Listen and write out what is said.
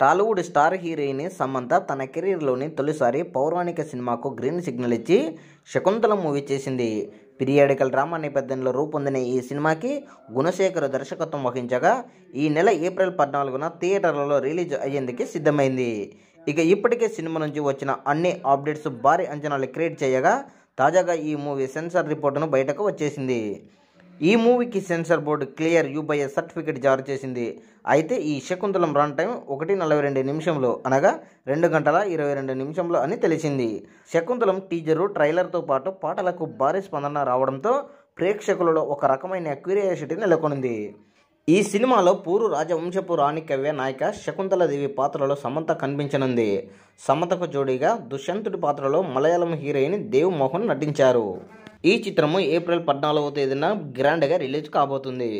Tollywood star heroine Samantha తన కెరీర్లోని తొలిసారి పౌరాణిక సినిమాకు గ్రీన్ సిగ్నల్ ఇచ్చి శకుంతల మూవీ చేసింది పీరియాడికల్ డ్రామా నేపథ్యంలో రూపొందిన ఈ సినిమాకి గుణశేఖర్ దర్శకత్వం వహించగా ఈ నెల ఏప్రిల్ పద్నాలుగున థియేటర్లలో రిలీజ్ అయ్యేందుకు సిద్ధమైంది ఇక ఇప్పటికే సినిమా నుంచి వచ్చిన అన్ని అప్డేట్స్ భారీ అంచనాలు క్రియేట్ చేయగా తాజాగా ఈ మూవీ సెన్సార్ రిపోర్టును బయటకు వచ్చేసింది ఈ మూవీకి censor board clear U by A certificate జారీ చేసింది అయితే ఈ శకుంతలం రన్ టైం ఒకటి నలభై రెండు నిమిషంలో అనగా రెండు గంటల ఇరవై రెండు నిమిషంలో అని తెలిసింది శకుంతలం టీజరు ట్రైలర్తో పాటు పాటలకు భారీ స్పందన రావడంతో ప్రేక్షకులలో ఒక రకమైన క్యూరియాసిటీ నెలకొనింది ఈ సినిమాలో పూరు రాజవంశపు రాణి కవ్య నాయక శకుంతలదేవి పాత్రలో సమంత కనిపించనుంది సమంతకు జోడీగా దుష్యంతుడి పాత్రలో మలయాళం హీరోయిన్ దేవ్ మోహన్ నటించారు ఈ చిత్రము ఏప్రిల్ పద్నాలుగవ తేదీన గ్రాండ్గా రిలీజ్ కాబోతుంది